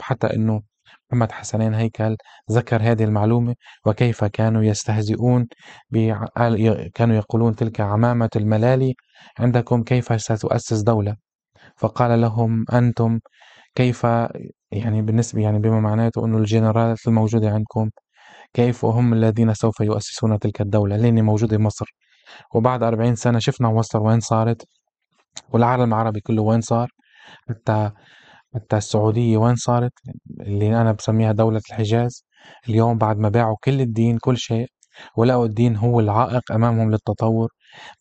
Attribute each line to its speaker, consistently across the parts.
Speaker 1: حتى أنه محمد حسنين هيكل ذكر هذه المعلومة وكيف كانوا يستهزئون كانوا يقولون تلك عمامة الملالي عندكم كيف ستؤسس دولة فقال لهم أنتم كيف يعني بالنسبة يعني بما معناته أنه الجنرالات الموجودة عندكم كيف هم الذين سوف يؤسسون تلك الدولة لأني موجودة مصر وبعد أربعين سنة شفنا مصر وين صارت والعالم العربي كله وين صار حتى حتى السعودية وين صارت اللي أنا بسميها دولة الحجاز اليوم بعد ما باعوا كل الدين كل شيء ولقوا الدين هو العائق أمامهم للتطور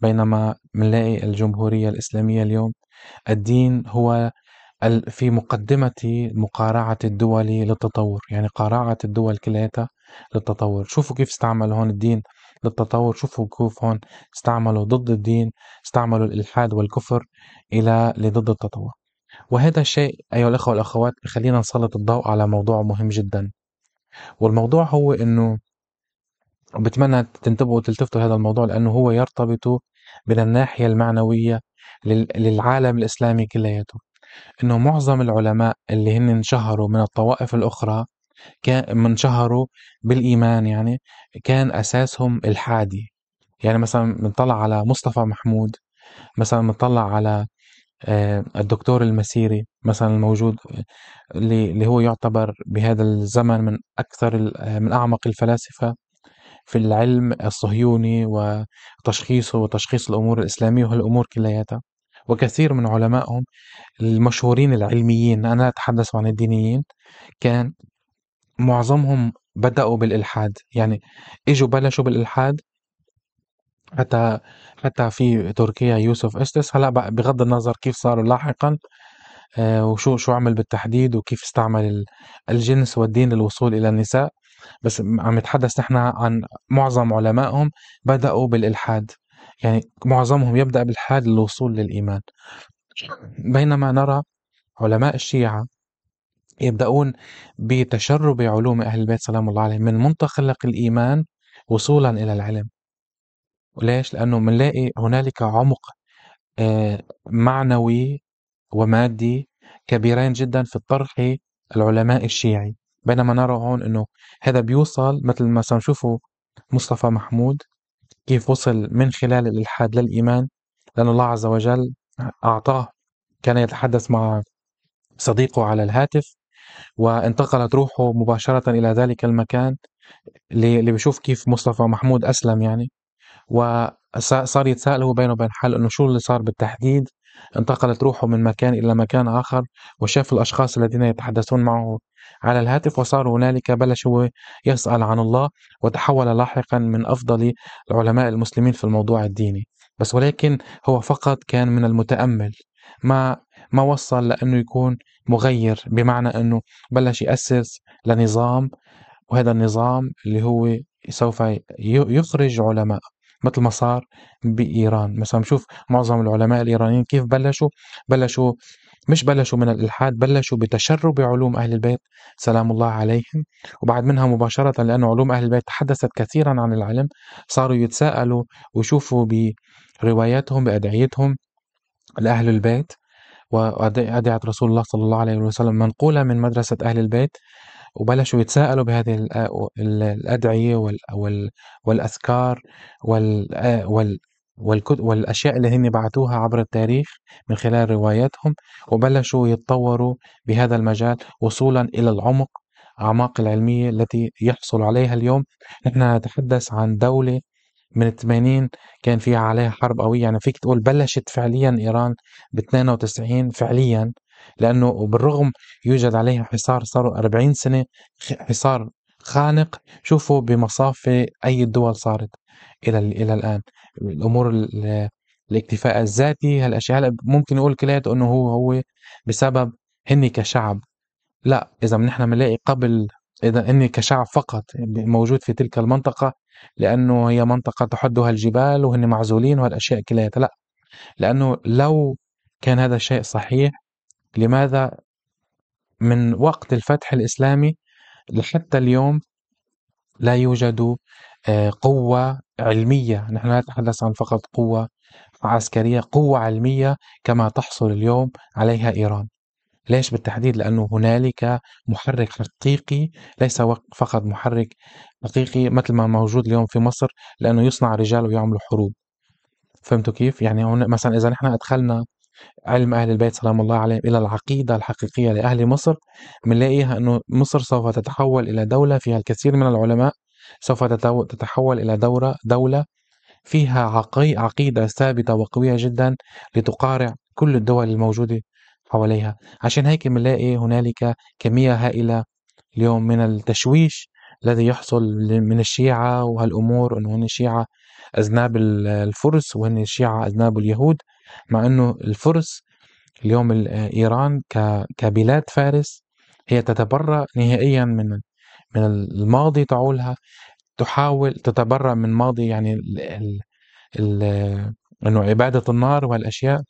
Speaker 1: بينما بنلاقي الجمهورية الإسلامية اليوم الدين هو في مقدمة مقارعة الدول للتطور يعني قارعة الدول كلياتها للتطور شوفوا كيف استعملوا هون الدين للتطور شوفوا كيف هون استعملوا ضد الدين استعملوا الإلحاد والكفر إلى لضد التطور وهذا الشيء أيها الأخوة والأخوات خلينا نسلط الضوء على موضوع مهم جدا والموضوع هو أنه بتمنى تنتبهوا وتلتفتوا هذا الموضوع لأنه هو يرتبط من الناحية المعنوية للعالم الإسلامي كلياته أنه معظم العلماء اللي هن انشهروا من الطوائف الأخرى كان من شهروا بالإيمان يعني كان أساسهم الحادي يعني مثلا بنطلع على مصطفى محمود مثلا بنطلع على آه، الدكتور المسيري مثلا الموجود اللي هو يعتبر بهذا الزمن من أكثر آه، من أعمق الفلاسفة في العلم الصهيوني وتشخيصه وتشخيص الأمور الإسلامية وهالأمور كلياتها وكثير من علمائهم المشهورين العلميين أنا أتحدث عن الدينيين كان معظمهم بدأوا بالإلحاد يعني إجوا بلشوا بالإلحاد حتى حتى في تركيا يوسف استس هلا بغض النظر كيف صاروا لاحقا آه، وشو شو عمل بالتحديد وكيف استعمل الجنس والدين للوصول الى النساء بس عم نتحدث نحن عن معظم علمائهم بداوا بالالحاد يعني معظمهم يبدا بالحاد للوصول للايمان بينما نرى علماء الشيعه يبدأون بتشرب علوم أهل البيت سلام الله عليهم من منتخلق الإيمان وصولا إلى العلم ليش؟ لأنه بنلاقي هنالك عمق آه، معنوي ومادي كبيرين جدا في الطرح العلماء الشيعي بينما نرى هون انه هذا بيوصل مثل ما سنشوفه مصطفى محمود كيف وصل من خلال الالحاد للايمان لان الله عز وجل اعطاه كان يتحدث مع صديقه على الهاتف وانتقلت روحه مباشره الى ذلك المكان اللي بشوف كيف مصطفى محمود اسلم يعني وصار يتساءل هو بينه وبين حاله انه شو اللي صار بالتحديد انتقلت روحه من مكان الى مكان اخر وشاف الاشخاص الذين يتحدثون معه على الهاتف وصار هنالك بلش هو يسال عن الله وتحول لاحقا من افضل العلماء المسلمين في الموضوع الديني بس ولكن هو فقط كان من المتامل ما ما وصل لانه يكون مغير بمعنى انه بلش ياسس لنظام وهذا النظام اللي هو سوف يخرج علماء مثل ما صار بإيران مثلا بنشوف معظم العلماء الإيرانيين كيف بلشوا بلشوا مش بلشوا من الإلحاد بلشوا بتشرب علوم أهل البيت سلام الله عليهم وبعد منها مباشرة لأن علوم أهل البيت تحدثت كثيرا عن العلم صاروا يتساءلوا ويشوفوا برواياتهم بأدعيتهم لأهل البيت وأدعية رسول الله صلى الله عليه وسلم منقولة من مدرسة أهل البيت وبلشوا يتساءلوا بهذه الأدعية والأذكار والأشياء اللي هن بعتوها عبر التاريخ من خلال رواياتهم وبلشوا يتطوروا بهذا المجال وصولا إلى العمق أعماق العلمية التي يحصل عليها اليوم نحن نتحدث عن دولة من 80 كان فيها عليها حرب قوية يعني فيك تقول بلشت فعليا إيران ب 92 فعليا لأنه وبالرغم يوجد عليها حصار صاروا 40 سنة حصار خانق شوفوا بمصافي أي الدول صارت إلى إلى الآن الأمور الاكتفاء الذاتي هالأشياء هلا ممكن نقول كلياته إنه هو هو بسبب هني كشعب لا إذا نحن بنلاقي قبل إذا إني كشعب فقط موجود في تلك المنطقة لأنه هي منطقة تحدها الجبال وهن معزولين وهالأشياء كلياتها لا لأنه لو كان هذا الشيء صحيح لماذا من وقت الفتح الإسلامي لحتى اليوم لا يوجد آه، قوة علمية نحن لا نتحدث عن فقط قوة عسكرية قوة علمية كما تحصل اليوم عليها إيران ليش بالتحديد لأنه هنالك محرك حقيقي ليس فقط محرك حقيقي مثل ما موجود اليوم في مصر لأنه يصنع رجال ويعملوا حروب فهمتوا كيف يعني مثلا إذا نحن أدخلنا علم أهل البيت سلام الله عليهم إلى العقيدة الحقيقية لأهل مصر بنلاقيها أنه مصر سوف تتحول إلى دولة فيها الكثير من العلماء سوف تتحول إلى دورة دولة فيها عقي عقيدة ثابتة وقوية جدا لتقارع كل الدول الموجودة حواليها عشان هيك بنلاقي هنالك كمية هائلة اليوم من التشويش الذي يحصل من الشيعة وهالأمور أنه هن الشيعة أذناب الفرس وهن الشيعة أذناب اليهود مع أنه الفرس اليوم آه، إيران كبلاد فارس هي تتبرأ نهائيا من من الماضي تعولها تحاول تتبرأ من ماضي يعني ال ال الـ آه، انه عبادة النار والاشياء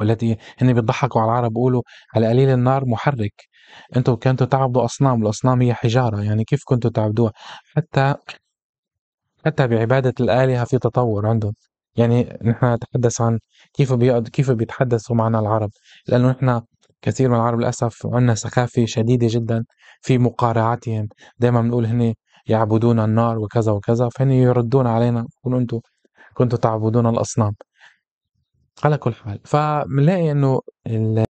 Speaker 1: والتي هن بيضحكوا على العرب بيقولوا على قليل النار محرك انتم كنتوا تعبدوا اصنام الاصنام هي حجارة يعني كيف كنتوا تعبدوها حتى حتى بعبادة الآلهة في تطور عندهم يعني نحن نتحدث عن كيف بيقعد كيف بيتحدثوا معنا العرب لأنه نحن كثير من العرب للأسف عندنا سخافة شديدة جدا في مقارعتهم دائما بنقول هن يعبدون النار وكذا وكذا فهن يردون علينا يقولوا أنتم كنتوا تعبدون الأصنام على كل حال فبنلاقي انه